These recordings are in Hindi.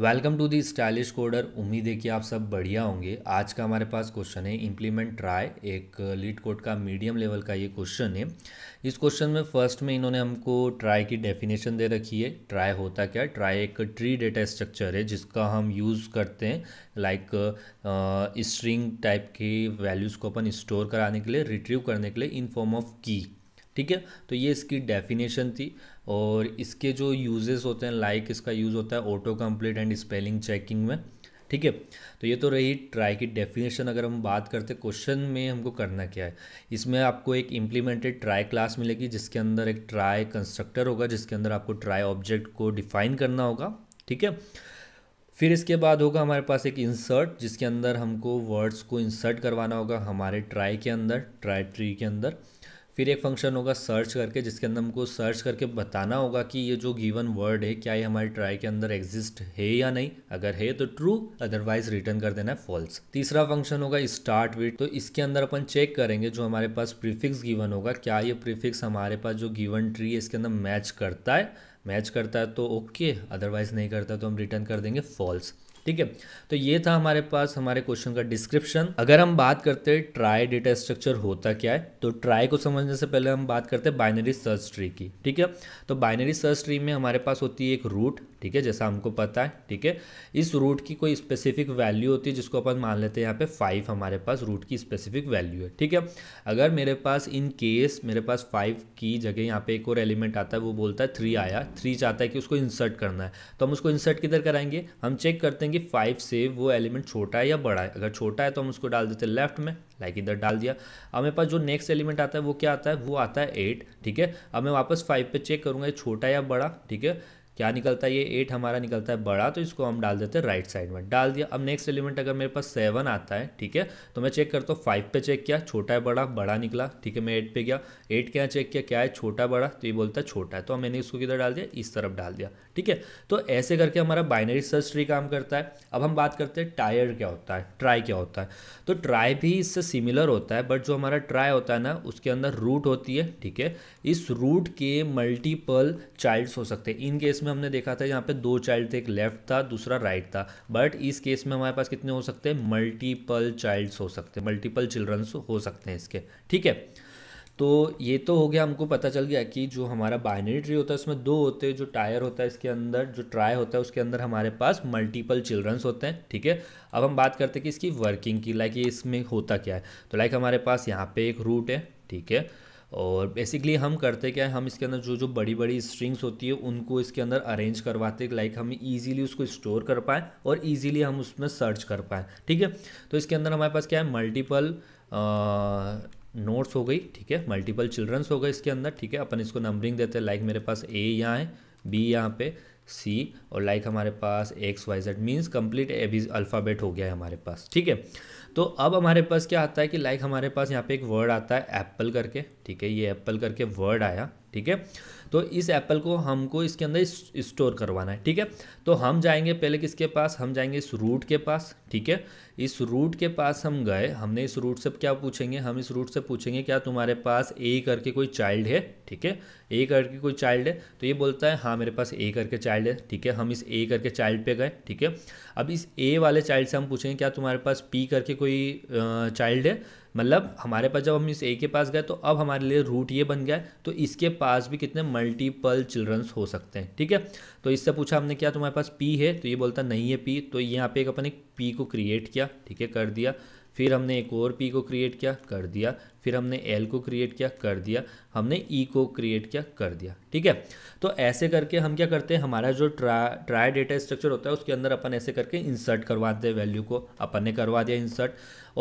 welcome to the stylish coder उम्मीद है कि आप सब बढ़िया होंगे आज का हमारे पास क्वेश्चन है इम्प्लीमेंट ट्राई एक लीड uh, कोड का मीडियम लेवल का ये क्वेश्चन है इस क्वेश्चन में फर्स्ट में इन्होंने हमको ट्राई की डेफिनेशन दे रखी है ट्राई होता क्या ट्राई एक ट्री डेटा स्ट्रक्चर है जिसका हम यूज़ करते हैं लाइक स्ट्रिंग टाइप के वैल्यूज़ को अपन स्टोर कराने के लिए रिट्रीव करने के लिए इन फॉर्म ऑफ की ठीक है तो ये इसकी डेफिनेशन थी और इसके जो यूजेस होते हैं लाइक इसका यूज़ होता है auto complete and spelling checking में ठीक है तो ये तो रही ट्राई की डेफिनेशन अगर हम बात करते क्वेश्चन में हमको करना क्या है इसमें आपको एक इम्प्लीमेंटेड ट्राई क्लास मिलेगी जिसके अंदर एक ट्राई कंस्ट्रक्टर होगा जिसके अंदर आपको ट्राई ऑब्जेक्ट को डिफाइन करना होगा ठीक है फिर इसके बाद होगा हमारे पास एक इंसर्ट जिसके अंदर हमको वर्ड्स को इंसर्ट करवाना होगा हमारे ट्राई के अंदर ट्राई ट्री के अंदर फिर एक फंक्शन होगा सर्च करके जिसके अंदर हमको सर्च करके बताना होगा कि ये जो गिवन वर्ड है क्या ये हमारे ट्राई के अंदर एग्जिस्ट है या नहीं अगर है तो ट्रू अदरवाइज रिटर्न कर देना है फॉल्स तीसरा फंक्शन होगा स्टार्ट विथ तो इसके अंदर अपन चेक करेंगे जो हमारे पास प्रीफिक्स गिवन होगा क्या ये प्रीफिक्स हमारे पास जो गिवन ट्री है इसके अंदर मैच करता है मैच करता है तो ओके okay, अदरवाइज नहीं करता तो हम रिटर्न कर देंगे फॉल्स ठीक है तो ये था हमारे पास हमारे क्वेश्चन का डिस्क्रिप्शन अगर हम बात करते हैं ट्राई डेटा स्ट्रक्चर होता क्या है तो ट्राई को समझने से पहले हम बात करते हैं बाइनरी सर्च ट्री की ठीक है तो बाइनरी सर्च ट्री में हमारे पास होती है एक रूट ठीक है जैसा हमको पता है ठीक है इस रूट की कोई स्पेसिफिक वैल्यू होती है जिसको अपन मान लेते हैं यहाँ पे फाइव हमारे पास रूट की स्पेसिफिक वैल्यू है ठीक है अगर मेरे पास इन केस मेरे पास फाइव की जगह यहाँ पे एक और एलिमेंट आता है वो बोलता है थ्री आया थ्री चाहता है कि उसको इंसर्ट करना है तो हम उसको इंसर्ट किधर कराएंगे हम चेक करते हैं कि फाइव से वो एलिमेंट छोटा है या बड़ा है अगर छोटा है तो हम उसको डाल देते हैं लेफ्ट में लाइक इधर डाल दिया अब मेरे पास जो नेक्स्ट एलिमेंट आता है वो क्या आता है वो आता है एट ठीक है अब मैं वापस फाइव पे चेक करूँगा ये छोटा या बड़ा ठीक है क्या निकलता है ये एट हमारा निकलता है बड़ा तो इसको हम डाल देते हैं राइट साइड में डाल दिया अब नेक्स्ट एलिमेंट अगर मेरे पास सेवन आता है ठीक है तो मैं चेक करता हूँ फाइव पे चेक किया छोटा है बड़ा बड़ा निकला ठीक है मैं एट पे गया एट के यहाँ चेक किया क्या है छोटा बड़ा तो ये बोलता है छोटा है तो मैंने इसको किधर डाल दिया इस तरफ डाल दिया ठीक है तो ऐसे करके हमारा बाइनरी सर्च ट्री काम करता है अब हम बात करते हैं टायर क्या होता है ट्राई क्या होता है तो ट्राई भी इससे सिमिलर होता है बट जो हमारा ट्राई होता है ना उसके अंदर रूट होती है ठीक है इस रूट के मल्टीपल चाइल्ड्स हो सकते हैं इनकेस में हमने देखा था यहाँ पे दो चाइल्ड थे एक लेफ्ट था दूसरा राइट था बट इस केस में हमारे पास कितने हो सकते हैं मल्टीपल चाइल्ड्स हो सकते हैं मल्टीपल चिल्ड्रंस हो सकते हैं इसके ठीक है तो ये तो हो गया हमको पता चल गया कि जो हमारा बाइनरी ट्री होता है उसमें दो होते हैं जो टायर होता है इसके अंदर जो ट्राई होता है उसके अंदर हमारे पास मल्टीपल चिल्ड्रंस होते हैं ठीक है अब हम बात करते हैं कि इसकी वर्किंग की लाइक ये इसमें होता क्या है तो लाइक हमारे पास यहाँ पे एक रूट है ठीक है और बेसिकली हम करते क्या है हम इसके अंदर जो जो बड़ी बड़ी स्ट्रिंग्स होती है उनको इसके अंदर अरेंज करवाते लाइक हम इजीली उसको स्टोर कर पाएँ और इजीली हम उसमें सर्च कर पाएँ ठीक है तो इसके अंदर हमारे पास क्या है मल्टीपल नोट्स हो गई ठीक है मल्टीपल चिल्ड्रंस हो गए इसके अंदर ठीक है अपन इसको नंबरिंग देते हैं लाइक मेरे पास ए यहाँ है बी यहाँ पे सी और लाइक like हमारे पास X Y Z means complete बी अल्फ़ाबेट हो गया है हमारे पास ठीक है तो अब हमारे पास क्या आता है कि लाइक like हमारे पास यहाँ पे एक वर्ड आता है एप्पल करके ठीक है ये एप्पल करके वर्ड आया ठीक है तो इस एप्पल को हमको इसके अंदर स्टोर करवाना है ठीक है तो हम जाएंगे पहले किसके पास हम जाएंगे इस रूट के पास ठीक है इस रूट के पास हम गए हमने इस रूट से क्या पूछेंगे हम इस रूट से पूछेंगे क्या तुम्हारे पास ए करके कोई चाइल्ड है ठीक है ए करके कोई चाइल्ड है तो ये बोलता है हाँ मेरे पास ए करके चाइल्ड है ठीक है हम इस ए करके चाइल्ड पे गए ठीक है अब इस ए वाले चाइल्ड से हम पूछेंगे क्या तुम्हारे पास पी करके कोई चाइल्ड है मतलब हमारे पास जब हम इस ए के पास गए तो अब हमारे लिए रूट ये बन गया तो इसके पास भी कितने मल्टीपल चिल्ड्रंस हो सकते हैं ठीक है तो इससे पूछा हमने क्या तुम्हारे पास पी है तो ये बोलता नहीं है पी तो यहाँ पे एक अपन एक पी को क्रिएट किया ठीक है कर दिया फिर हमने एक और पी को क्रिएट किया कर दिया फिर हमने एल को क्रिएट किया कर दिया हमने ई e को क्रिएट किया कर दिया ठीक है तो ऐसे करके हम क्या करते हैं हमारा जो ट्रा ट्राई डेटा स्ट्रक्चर होता है उसके अंदर अपन ऐसे करके इंसर्ट करवाते हैं वैल्यू को अपन ने करवा दिया इंसर्ट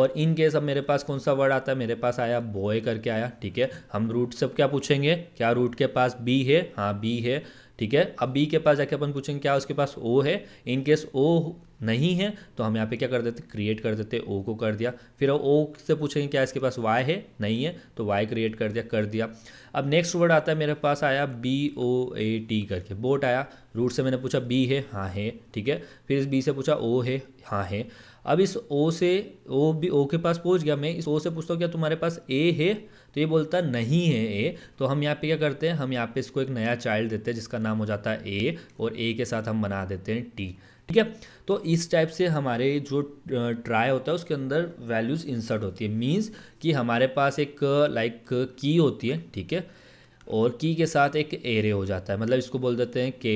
और इन केस अब मेरे पास कौन सा वर्ड आता है मेरे पास आया बॉय करके आया ठीक है हम रूट सब क्या पूछेंगे क्या रूट के पास बी है हाँ बी है ठीक है अब बी के पास जाके अपन पूछेंगे क्या उसके पास ओ है इन केस ओ नहीं है तो हम यहाँ पे क्या कर देते क्रिएट कर देते ओ को कर दिया फिर ओ से पूछेंगे क्या इसके पास वाई है नहीं है तो वाई क्रिएट कर दिया कर दिया अब नेक्स्ट वर्ड आता है मेरे पास आया बी ओ ए टी करके बोट आया रूट से मैंने पूछा बी है हाँ है ठीक है फिर इस बी से पूछा ओ है हाँ है अब इस ओ से ओ भी ओ के पास पहुंच गया मैं इस ओ से पूछता हूँ क्या तुम्हारे पास ए है तो ये बोलता नहीं है ए तो हम यहाँ पे क्या करते हैं हम यहाँ पे इसको एक नया चाइल्ड देते हैं जिसका नाम हो जाता है ए और ए के साथ हम बना देते हैं टी ठीक है तो इस टाइप से हमारे जो ट्राई होता है उसके अंदर वैल्यूज़ इंसर्ट होती है मीन्स कि हमारे पास एक लाइक की होती है ठीक है और की के साथ एक एरे हो जाता है मतलब इसको बोल देते हैं के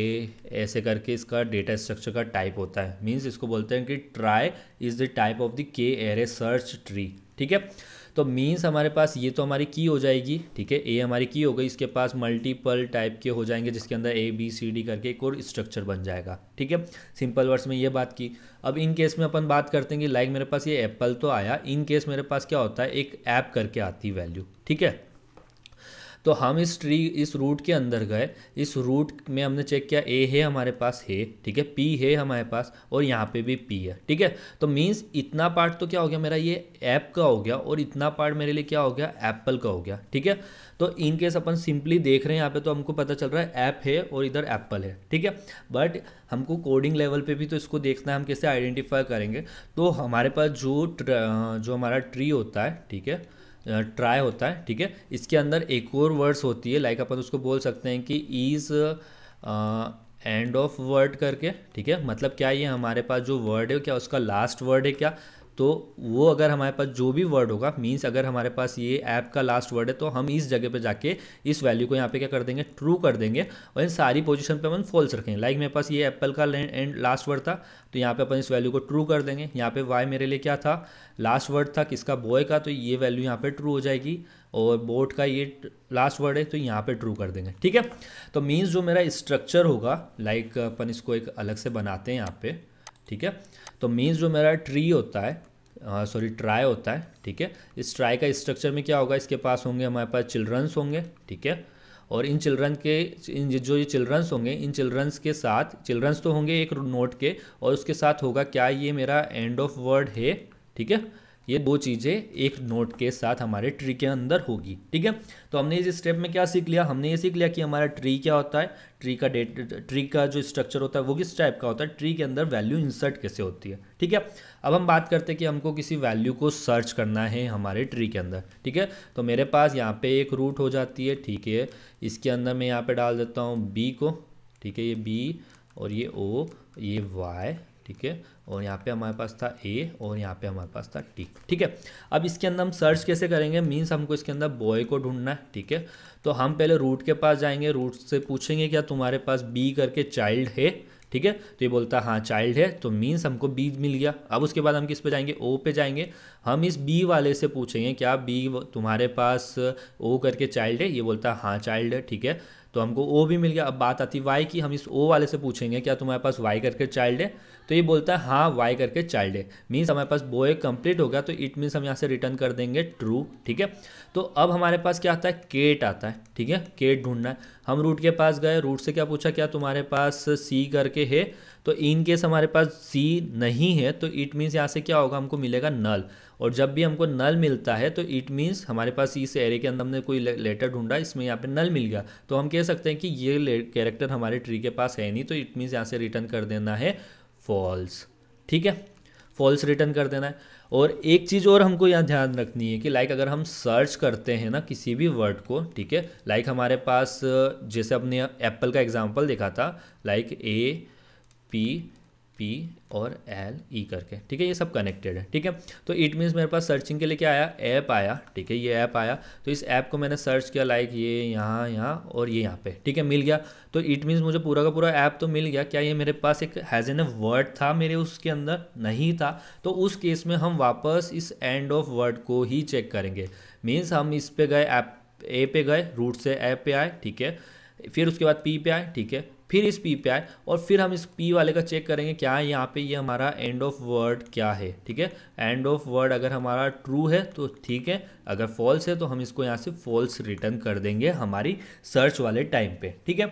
ऐसे करके इसका डेटा स्ट्रक्चर का टाइप होता है मीन्स इसको बोलते हैं कि trie is the type of the K ary search tree ठीक है तो मीन्स हमारे पास ये तो हमारी की हो जाएगी ठीक है ए हमारी की हो गई इसके पास मल्टीपल टाइप के हो जाएंगे जिसके अंदर ए बी सी डी करके एक और स्ट्रक्चर बन जाएगा ठीक है सिंपल वर्ड्स में ये बात की अब इन केस में अपन बात करते हैं कि लाइक मेरे पास ये एप्पल तो आया इन केस मेरे पास क्या होता है एक ऐप करके आती वैल्यू ठीक है तो हम इस ट्री इस रूट के अंदर गए इस रूट में हमने चेक किया ए है हमारे पास है ठीक है पी है हमारे पास और यहाँ पे भी पी है ठीक है तो मीन्स इतना पार्ट तो क्या हो गया मेरा ये ऐप का हो गया और इतना पार्ट मेरे लिए क्या हो गया एप्पल का हो गया ठीक है तो इनकेस अपन सिंपली देख रहे हैं यहाँ पे तो हमको पता चल रहा है ऐप है और इधर एप्पल है ठीक है बट हमको कोडिंग लेवल पे भी तो इसको देखना है हम कैसे आइडेंटिफाई करेंगे तो हमारे पास जो जो हमारा ट्री होता है ठीक है ट्राई होता है ठीक है इसके अंदर एक और वर्ड्स होती है लाइक अपन उसको बोल सकते हैं कि इज़ एंड ऑफ वर्ड करके ठीक है मतलब क्या ये हमारे पास जो वर्ड है क्या उसका लास्ट वर्ड है क्या तो वो अगर हमारे पास जो भी वर्ड होगा मीन्स अगर हमारे पास ये ऐप का लास्ट वर्ड है तो हम इस जगह पे जाके इस वैल्यू को यहाँ पे क्या कर देंगे ट्रू कर देंगे और इन सारी पोजीशन पे अपन फॉल्स रखेंगे लाइक मेरे पास ये एप्पल का एंड लास्ट वर्ड था तो यहाँ पे अपन इस वैल्यू को ट्रू कर देंगे यहाँ पे वाई मेरे लिए क्या था लास्ट वर्ड था किसका बॉय का तो ये वैल्यू यहाँ पर ट्रू हो जाएगी और बोट का ये लास्ट वर्ड है तो यहाँ पे ट्रू कर देंगे ठीक है तो मीन्स जो मेरा स्ट्रक्चर होगा लाइक अपन इसको एक अलग से बनाते हैं यहाँ पे ठीक है तो मीन्स जो मेरा ट्री होता है सॉरी हाँ, ट्राई होता है ठीक है इस ट्राई का स्ट्रक्चर में क्या होगा इसके पास होंगे हमारे पास चिल्ड्रंस होंगे ठीक है और इन चिल्ड्रन के इन जो ये चिल्ड्रंस होंगे इन चिल्ड्रंस के साथ चिल्ड्रंस तो होंगे एक नोट के और उसके साथ होगा क्या ये मेरा एंड ऑफ वर्ड है ठीक है ये दो चीज़ें एक नोट के साथ हमारे ट्री के अंदर होगी ठीक है तो हमने इस स्टेप में क्या सीख लिया हमने ये सीख लिया कि हमारा ट्री क्या होता है ट्री का डेट ट्री का जो स्ट्रक्चर होता है वो किस टाइप का होता है ट्री के अंदर वैल्यू इंसर्ट कैसे होती है ठीक है अब हम बात करते हैं कि हमको किसी वैल्यू को सर्च करना है हमारे ट्री के अंदर ठीक है तो मेरे पास यहाँ पे एक रूट हो जाती है ठीक है इसके अंदर मैं यहाँ पे डाल देता हूँ बी को ठीक है ये बी और ये ओ ये वाई ठीक है और यहाँ पे हमारे पास था ए और यहाँ पे हमारे पास था टी ठीक है अब इसके अंदर हम सर्च कैसे करेंगे मीन्स हमको इसके अंदर बॉय को ढूंढना है ठीक है तो हम पहले रूट के पास जाएंगे रूट से पूछेंगे क्या तुम्हारे पास बी करके चाइल्ड है ठीक है तो ये बोलता है हाँ चाइल्ड है तो मीन्स हमको बी मिल गया अब उसके बाद हम किस पे जाएंगे ओ पे जाएंगे हम इस बी वाले से पूछेंगे क्या बी तुम्हारे पास ओ करके चाइल्ड है ये बोलता है हाँ चाइल्ड है ठीक है तो हमको ओ भी मिल गया अब बात आती वाई की हम इस ओ वाले से पूछेंगे क्या तुम्हारे पास वाई करके चाइल्ड है तो ये बोलता है हाँ वाई करके चाइल्ड है मीन्स हमारे पास बॉय कंप्लीट गया तो इट मीन्स हम यहाँ से रिटर्न कर देंगे ट्रू ठीक है तो अब हमारे पास क्या आता है केट आता है ठीक है केट ढूंढना है हम रूट के पास गए रूट से क्या पूछा क्या तुम्हारे पास सी करके है तो इन केस हमारे पास सी नहीं है तो इट मीन्स यहाँ से क्या होगा हमको मिलेगा नल और जब भी हमको नल मिलता है तो इट मीन्स हमारे पास इस एरे के अंदर हमने कोई लेटर ढूंढा इसमें यहाँ पे नल मिल गया तो हम कह सकते हैं कि ये कैरेक्टर हमारे ट्री के पास है नहीं तो इट मीन्स यहाँ से रिटर्न कर देना है फॉल्स ठीक है फॉल्स रिटर्न कर देना है और एक चीज़ और हमको यहाँ ध्यान रखनी है कि लाइक अगर हम सर्च करते हैं ना किसी भी वर्ड को ठीक है लाइक हमारे पास जैसे अपने एप्पल का एग्जाम्पल देखा था लाइक ए पी पी और एल ई e करके ठीक है ये सब कनेक्टेड है ठीक है तो इट मीन्स मेरे पास सर्चिंग के लिए क्या आया ऐप आया ठीक है ये ऐप आया तो इस ऐप को मैंने सर्च किया लाइक ये यहाँ यहाँ और ये यहाँ पे ठीक है मिल गया तो इट मीन्स मुझे पूरा का पूरा ऐप तो मिल गया क्या ये मेरे पास एक हैज़ एन ए वर्ड था मेरे उसके अंदर नहीं था तो उस केस में हम वापस इस एंड ऑफ वर्ड को ही चेक करेंगे मीन्स हम इस पर गए ऐप ए पे गए रूट से ऐप पे आए ठीक है फिर उसके बाद पी पे आए ठीक है फिर इस पी पे आए और फिर हम इस पी वाले का चेक करेंगे क्या है यहाँ पे ये यह हमारा एंड ऑफ वर्ड क्या है ठीक है एंड ऑफ वर्ड अगर हमारा ट्रू है तो ठीक है अगर फॉल्स है तो हम इसको यहाँ से फॉल्स रिटर्न कर देंगे हमारी सर्च वाले टाइम पे ठीक है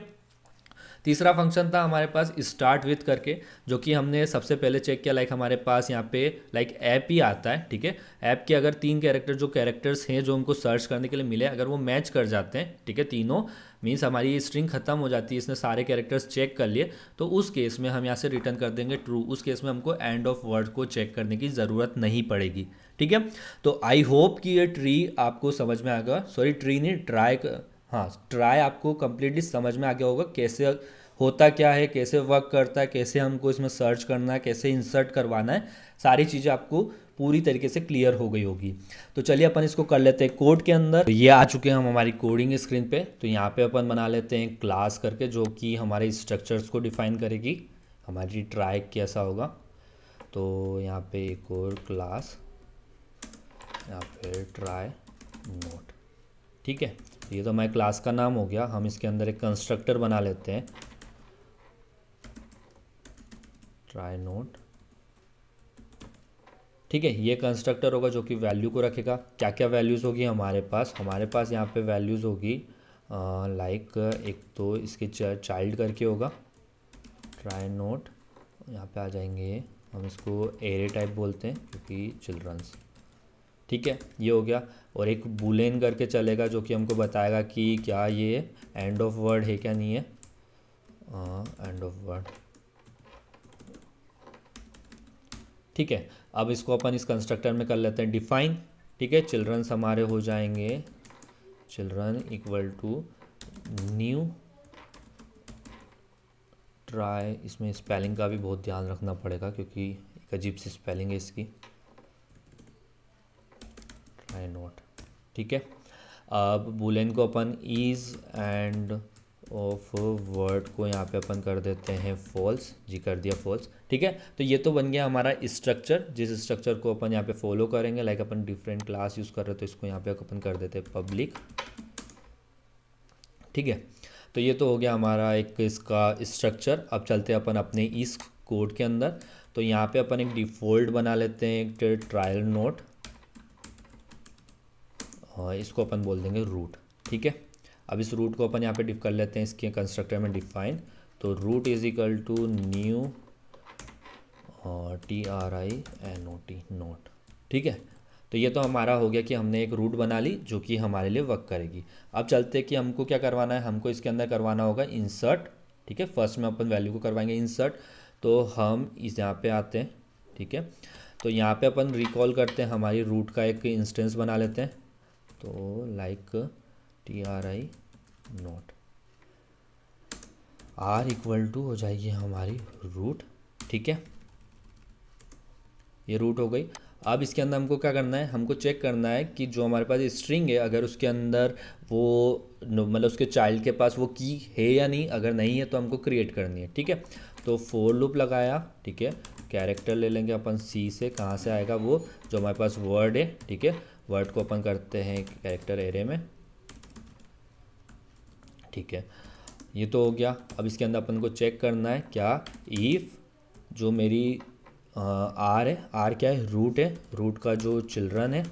तीसरा फंक्शन था हमारे पास स्टार्ट विथ करके जो कि हमने सबसे पहले चेक किया लाइक हमारे पास यहाँ पे लाइक ऐप ही आता है ठीक है ऐप के अगर तीन कैरेक्टर जो कैरेक्टर्स हैं जो उनको सर्च करने के लिए मिले अगर वो मैच कर जाते हैं ठीक है तीनों मीन्स हमारी ये स्ट्रिंग खत्म हो जाती है इसने सारे कैरेक्टर्स चेक कर लिए तो उस केस में हम यहाँ से रिटर्न कर देंगे ट्रू उस केस में हमको एंड ऑफ वर्ड को चेक करने की ज़रूरत नहीं पड़ेगी ठीक है तो आई होप कि ये ट्री आपको समझ में आएगा सॉरी ट्री नहीं ट्राई हाँ ट्राई आपको कम्प्लीटली समझ में आ गया होगा कैसे होता क्या है कैसे वर्क करता है कैसे हमको इसमें सर्च करना है कैसे इंसर्ट करवाना है सारी चीज़ें आपको पूरी तरीके से क्लियर हो गई होगी तो चलिए अपन इसको कर लेते हैं कोड के अंदर तो ये आ चुके हैं हम हमारी कोडिंग स्क्रीन पे तो यहाँ पे अपन बना लेते हैं क्लास करके जो कि हमारे स्ट्रक्चर्स को डिफाइन करेगी हमारी ट्राई कैसा होगा तो यहाँ पे एक और क्लास यहाँ पे ट्राई नोट ठीक है ये तो हमारे क्लास का नाम हो गया हम इसके अंदर एक कंस्ट्रक्टर बना लेते हैं ट्राई नोट ठीक है ये कंस्ट्रक्टर होगा जो कि वैल्यू को रखेगा क्या क्या वैल्यूज़ होगी हमारे पास हमारे पास यहाँ पे वैल्यूज़ होगी लाइक एक तो इसके चाइल्ड करके होगा ट्राई नोट यहाँ पे आ जाएंगे हम इसको एरे टाइप बोलते हैं क्योंकि चिल्ड्रंस ठीक है ये हो गया और एक बुलेन करके चलेगा जो कि हमको बताएगा कि क्या ये एंड ऑफ वर्ड है क्या नहीं है एंड ऑफ वर्ड ठीक है अब इसको अपन इस कंस्ट्रक्टर में कर लेते हैं डिफाइन ठीक है चिल्ड्रंस हमारे हो जाएंगे children equal to new trie इसमें स्पेलिंग का भी बहुत ध्यान रखना पड़ेगा क्योंकि एक अजीब सी स्पेलिंग है इसकी ट्राई नोट ठीक है अब बुलेन को अपन इज़ एंड ऑफ वर्ड को यहाँ पे अपन कर देते हैं फॉल्स जी कर दिया फॉल्स ठीक है तो ये तो बन गया हमारा स्ट्रक्चर जिस स्ट्रक्चर को अपन यहाँ पे फॉलो करेंगे लाइक अपन डिफरेंट क्लास यूज़ कर रहे हैं तो इसको यहाँ पे अपन कर देते हैं पब्लिक ठीक है तो ये तो हो गया हमारा एक इसका स्ट्रक्चर अब चलते हैं अपन अपने इस कोड के अंदर तो यहाँ पे अपन एक डिफ़ॉल्ट बना लेते हैं एक ट्रायल नोट और हाँ, इसको अपन बोल देंगे रूट ठीक है अब इस रूट को अपन यहाँ पे डिफ कर लेते हैं इसके कंस्ट्रक्टर में डिफाइन तो root is equal to new और T R I N O T node ठीक है तो ये तो हमारा हो गया कि हमने एक रूट बना ली जो कि हमारे लिए वर्क करेगी अब चलते कि हमको क्या करवाना है हमको इसके अंदर करवाना होगा इंसर्ट ठीक है फर्स्ट में अपन वैल्यू को करवाएंगे इंसर्ट तो हम इस यहाँ पे आते हैं ठीक है तो यहाँ पे अपन रिकॉल करते हैं हमारी रूट का एक इंस्टेंस बना लेते हैं तो like T R I node R equal to हो जाएगी हमारी रूट ठीक है ये रूट हो गई अब इसके अंदर हमको क्या करना है हमको चेक करना है कि जो हमारे पास स्ट्रिंग है अगर उसके अंदर वो मतलब उसके चाइल्ड के पास वो की है या नहीं अगर नहीं है तो हमको क्रिएट करनी है ठीक है तो फोर लूप लगाया ठीक है कैरेक्टर ले लेंगे अपन सी से कहाँ से आएगा वो जो हमारे पास वर्ड है ठीक है वर्ड को अपन करते हैं कैरेक्टर एरे में ठीक है ये तो हो गया अब इसके अंदर अपन को चेक करना है क्या ईफ जो मेरी आर है आर क्या है रूट है रूट का जो चिल्ड्रन है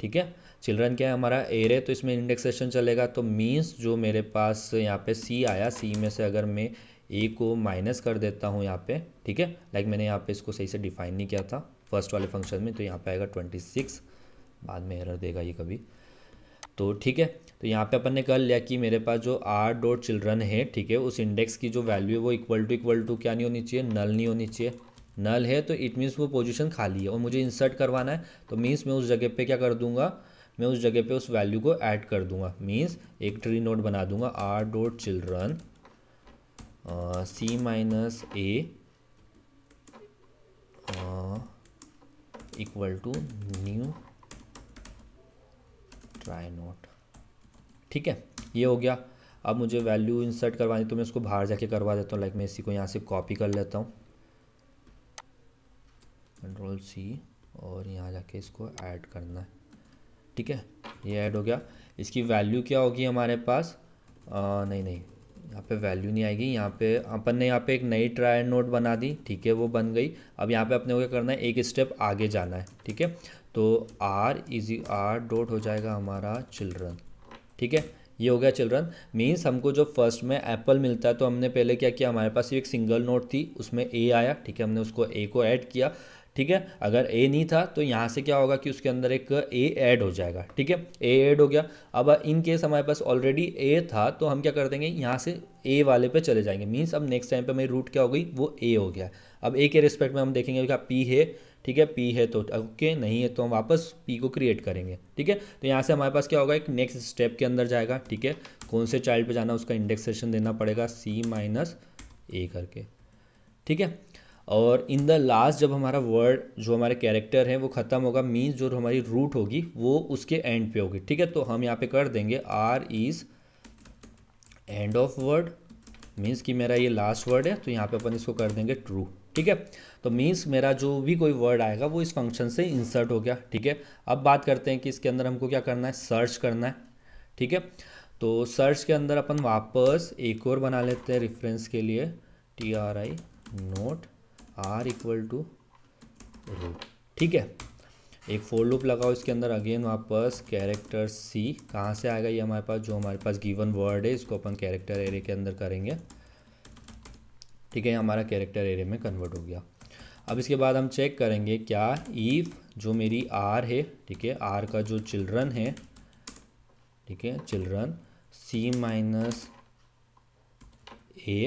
ठीक है चिल्ड्रन क्या है हमारा एरे तो इसमें इंडेक्सेशन चलेगा तो मीन्स जो मेरे पास यहाँ पे सी आया सी में से अगर मैं ए e को माइनस कर देता हूँ यहाँ पे ठीक है लाइक मैंने यहाँ पे इसको सही से डिफाइन नहीं किया था फर्स्ट वाले फंक्शन में तो यहाँ पे आएगा ट्वेंटी सिक्स बाद में एरर देगा ये कभी तो ठीक है तो यहाँ पे अपन ने कर लिया कि मेरे पास जो आर डॉट चिल्ड्रन है ठीक है उस इंडेक्स की जो वैल्यू है वो इक्वल टू इक्वल टू क्या नहीं होनी चाहिए नल नहीं होनी चाहिए नल है तो इट मीन्स वो पोजिशन खाली है और मुझे इंसर्ट करवाना है तो मीन्स मैं उस जगह पर क्या कर दूंगा मैं उस जगह पे उस वैल्यू को ऐड कर दूंगा मीन्स एक ट्री नोट बना दूंगा R dot children C minus A equal to new trie node ठीक है ये हो गया अब मुझे वैल्यू इंसर्ट करवानी तो मैं इसको बाहर जाके करवा देता हूँ लाइक मैं इसी को यहाँ से कॉपी कर लेता हूँ कंट्रोल सी और यहाँ जाके इसको ऐड करना है ठीक है ये ऐड हो गया इसकी वैल्यू क्या होगी हमारे पास आ, नहीं नहीं यहाँ पे वैल्यू नहीं आएगी यहाँ पे अपन ने यहाँ पे एक नई ट्रायल नोट बना दी ठीक है वो बन गई अब यहाँ पे अपने को क्या करना है एक स्टेप आगे जाना है ठीक है तो आर इजी आर डॉट हो जाएगा हमारा चिल्ड्रन ठीक है ये हो गया चिल्ड्रन मीन्स हमको जो फर्स्ट में एप्पल मिलता है तो हमने पहले क्या किया हमारे पास एक सिंगल नोट थी उसमें ए आया ठीक है हमने उसको ए को ऐड किया ठीक है अगर ए नहीं था तो यहाँ से क्या होगा कि उसके अंदर एक ए ऐड हो जाएगा ठीक है ए ऐड हो गया अब इन केस हमारे पास ऑलरेडी ए था तो हम क्या कर देंगे यहाँ से ए वाले पे चले जाएंगे मीन्स अब नेक्स्ट टाइम पे मेरी रूट क्या हो गई वो ए हो गया अब ए के रिस्पेक्ट में हम देखेंगे क्या हाँ, पी है ठीक है पी है तो ओके नहीं है तो हम वापस पी को क्रिएट करेंगे ठीक है तो यहाँ से हमारे पास क्या होगा एक नेक्स्ट स्टेप के अंदर जाएगा ठीक है कौन से चाइल्ड पर जाना उसका इंडेक्सेशन देना पड़ेगा सी माइनस ए करके ठीक है और इन द लास्ट जब हमारा वर्ड जो हमारे कैरेक्टर हैं वो ख़त्म होगा मीन्स जो हमारी रूट होगी वो उसके एंड पे होगी ठीक है तो हम यहाँ पे कर देंगे R is end of word means कि मेरा ये लास्ट वर्ड है तो यहाँ पे अपन इसको कर देंगे ट्रू ठीक है तो मीन्स मेरा जो भी कोई वर्ड आएगा वो इस फंक्शन से इंसर्ट हो गया ठीक है अब बात करते हैं कि इसके अंदर हमको क्या करना है सर्च करना है ठीक है तो सर्च के अंदर अपन वापस एक और बना लेते हैं रेफरेंस के लिए T R I node R equal to root ठीक है एक फोर लूप लगाओ इसके अंदर अगेन वापस कैरेक्टर सी कहाँ से आएगा ये हमारे पास जो हमारे पास गिवन वर्ड है इसको अपन कैरेक्टर एरे के अंदर करेंगे ठीक है हमारा कैरेक्टर एरे में कन्वर्ट हो गया अब इसके बाद हम चेक करेंगे क्या ईफ जो मेरी आर है ठीक है आर का जो चिल्ड्रन है ठीक है चिल्ड्रन सी माइनस ए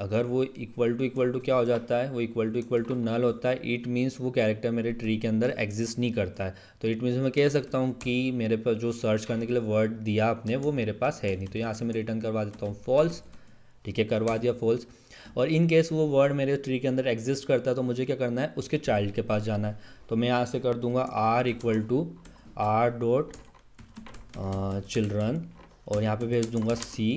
अगर वो इक्वल टू इक्वल टू क्या हो जाता है वो equal to equal to null होता है इट मीन्स वो कैरेक्टर मेरे ट्री के अंदर एग्जिस्ट नहीं करता है तो इट मीन्स मैं कह सकता हूँ कि मेरे पास जो सर्च करने के लिए वर्ड दिया आपने वो मेरे पास है नहीं तो यहाँ से मैं रिटर्न करवा देता हूँ फॉल्स ठीक है करवा दिया फॉल्स और इन केस वो वर्ड मेरे ट्री के अंदर एग्जिस्ट करता है तो मुझे क्या करना है उसके चाइल्ड के पास जाना है तो मैं यहाँ से कर दूंगा R equal to R dot children और यहाँ पे भेज दूंगा सी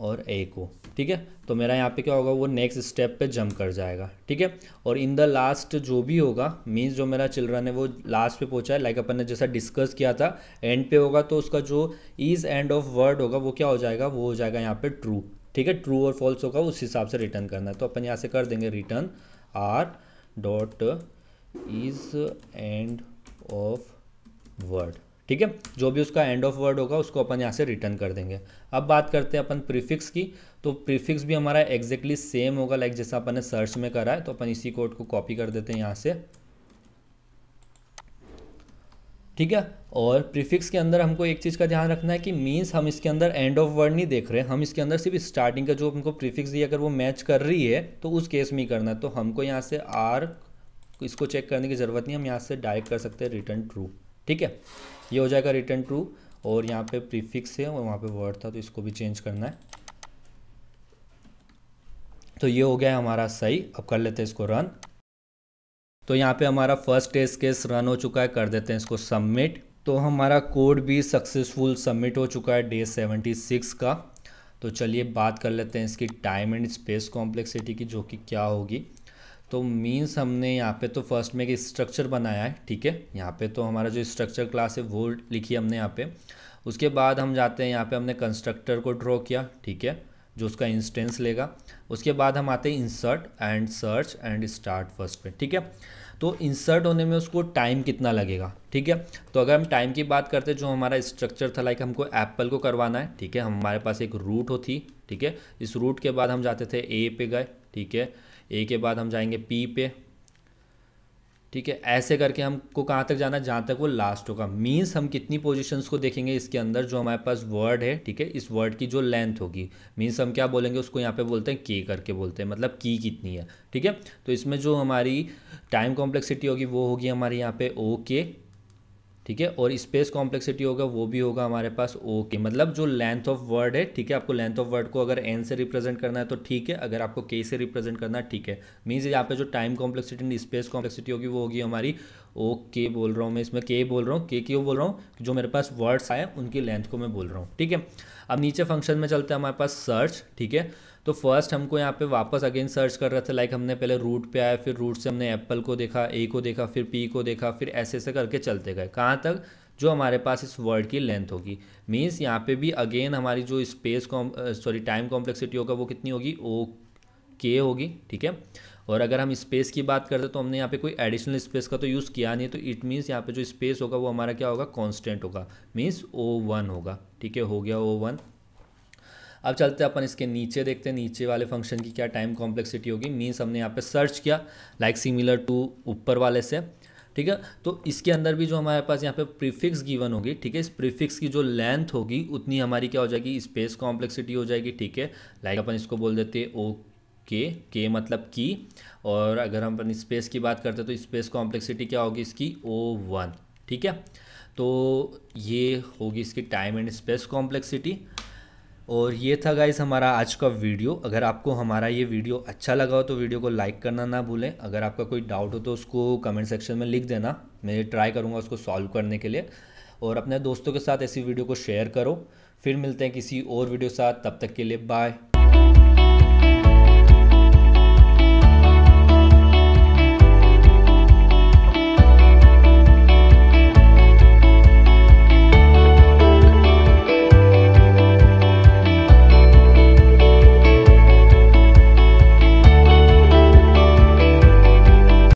और ए को ठीक है तो मेरा यहाँ पे क्या होगा वो नेक्स्ट स्टेप पे जंप कर जाएगा ठीक है और इन द लास्ट जो भी होगा मीन्स जो मेरा चिल्ड्रन है वो लास्ट पे पहुँचा है लाइक अपन ने जैसा डिस्कस किया था एंड पे होगा तो उसका जो इज एंड ऑफ वर्ड होगा वो क्या हो जाएगा वो हो जाएगा यहाँ पे ट्रू ठीक है ट्रू और फॉल्स होगा उस हिसाब से रिटर्न करना है तो अपन यहाँ से कर देंगे return R dot is end of word ठीक है जो भी उसका एंड ऑफ वर्ड होगा उसको अपन यहाँ से रिटर्न कर देंगे अब बात करते हैं अपन प्रीफिक्स की तो प्रीफिक्स भी हमारा एग्जैक्टली सेम होगा लाइक जैसा अपन ने सर्च में करा है तो अपन इसी कोड को कॉपी कर देते हैं यहाँ से ठीक है और प्रीफिक्स के अंदर हमको एक चीज़ का ध्यान रखना है कि मीन्स हम इसके अंदर एंड ऑफ वर्ड नहीं देख रहे हम इसके अंदर सिर्फ स्टार्टिंग का जो हमको प्रीफिक्स दिया अगर वो मैच कर रही है तो उस केस में ही करना है तो हमको यहाँ से आर इसको चेक करने की ज़रूरत नहीं हम यहाँ से डायरेक्ट कर सकते हैं रिटर्न ट्रू ठीक है ये हो जाएगा रिटर्न ट्रू और यहाँ पे प्रीफिक्स है और वहाँ पे वर्ड था तो इसको भी चेंज करना है तो ये हो गया हमारा सही अब कर लेते हैं इसको रन तो यहाँ पे हमारा फर्स्ट टेस्ट केस रन हो चुका है कर देते हैं इसको सबमिट तो हमारा कोड भी सक्सेसफुल सबमिट हो चुका है डे सेवेंटी सिक्स का तो चलिए बात कर लेते हैं इसकी टाइम एंड स्पेस कॉम्प्लेक्सिटी की जो कि क्या होगी तो मीन्स हमने यहाँ पे तो फर्स्ट में एक स्ट्रक्चर बनाया है ठीक है यहाँ पे तो हमारा जो स्ट्रक्चर क्लास है वो लिखी हमने यहाँ पे उसके बाद हम जाते हैं यहाँ पे हमने कंस्ट्रक्टर को ड्रॉ किया ठीक है जो उसका इंस्टेंस लेगा उसके बाद हम आते हैं insert and search and start first पे ठीक है तो इंसर्ट होने में उसको टाइम कितना लगेगा ठीक है तो अगर हम टाइम की बात करते हैं जो हमारा स्ट्रक्चर था लाइक हमको एप्पल को करवाना है ठीक है हमारे पास एक रूट होती ठीक है इस रूट के बाद हम जाते थे ए पे गए ठीक है ए के बाद हम जाएंगे पी पे ठीक है ऐसे करके हमको कहाँ तक जाना जहाँ तक वो लास्ट होगा मीन्स हम कितनी पोजीशंस को देखेंगे इसके अंदर जो हमारे पास वर्ड है ठीक है इस वर्ड की जो लेंथ होगी मीन्स हम क्या बोलेंगे उसको यहाँ पे बोलते हैं के करके बोलते हैं मतलब की कितनी है ठीक है तो इसमें जो हमारी टाइम कॉम्प्लेक्सिटी होगी वो होगी हमारे यहाँ पे ओ के ठीक है और स्पेस कॉम्प्लेक्सिटी होगा वो भी होगा हमारे पास ओ के मतलब जो लेंथ ऑफ वर्ड है ठीक है आपको लेंथ ऑफ वर्ड को अगर एन से रिप्रेजेंट करना है तो ठीक है अगर आपको के से रिप्रेजेंट करना है ठीक है मीन्स यहाँ पे जो time complexity and space complexity होगी वो होगी हमारी ओ के बोल रहा हूँ मैं इसमें के बोल रहा हूँ के क्यों बोल रहा हूँ जो मेरे पास वर्ड्स आए उनकी लेंथ को मैं बोल रहा हूँ ठीक है अब नीचे फंक्शन में चलते हैं हमारे पास सर्च ठीक है तो फर्स्ट हमको यहाँ पे वापस अगेन सर्च कर रहा था लाइक हमने पहले रूट पे आया फिर रूट से हमने एप्पल को देखा ए को देखा फिर पी को देखा फिर ऐसे ऐसे करके चलते गए कहाँ तक जो हमारे पास इस वर्ड की लेंथ होगी मीन्स यहाँ पे भी अगेन हमारी जो स्पेस सॉरी टाइम कॉम्प्लेक्सिटी होगा वो कितनी होगी ओ के होगी ठीक है और अगर हम स्पेस की बात करते तो हमने यहाँ पे कोई एडिशनल स्पेस का तो यूज़ किया नहीं तो इट मीन्स यहाँ पे जो स्पेस होगा वो हमारा क्या होगा कांस्टेंट होगा मीन्स ओ वन होगा ठीक है हो गया ओ वन अब चलते हैं अपन इसके नीचे देखते हैं नीचे वाले फंक्शन की क्या टाइम कॉम्प्लेक्सिटी होगी मीन्स हमने यहाँ पे सर्च किया लाइक सिमिलर टू ऊपर वाले से ठीक है तो इसके अंदर भी जो हमारे पास यहाँ पे प्रीफिक्स गिवन होगी ठीक है इस प्रीफिक्स की जो लेंथ होगी उतनी हमारी क्या हो जाएगी स्पेस कॉम्प्लेक्सिटी हो जाएगी ठीक है लाइक अपन इसको बोल देते हैं ओ के के मतलब की और अगर हम अपन स्पेस की बात करते हैं तो स्पेस कॉम्प्लेक्सिटी क्या होगी इसकी ओ वन ठीक है तो ये होगी इसकी टाइम एंड स्पेस कॉम्प्लेक्सिटी और ये था गाइज हमारा आज का वीडियो अगर आपको हमारा ये वीडियो अच्छा लगा हो तो वीडियो को लाइक करना ना भूलें अगर आपका कोई डाउट हो तो उसको कमेंट सेक्शन में लिख देना मैं ट्राई करूँगा उसको सॉल्व करने के लिए और अपने दोस्तों के साथ ऐसी वीडियो को शेयर करो फिर मिलते हैं किसी और वीडियो के साथ तब तक के लिए बाय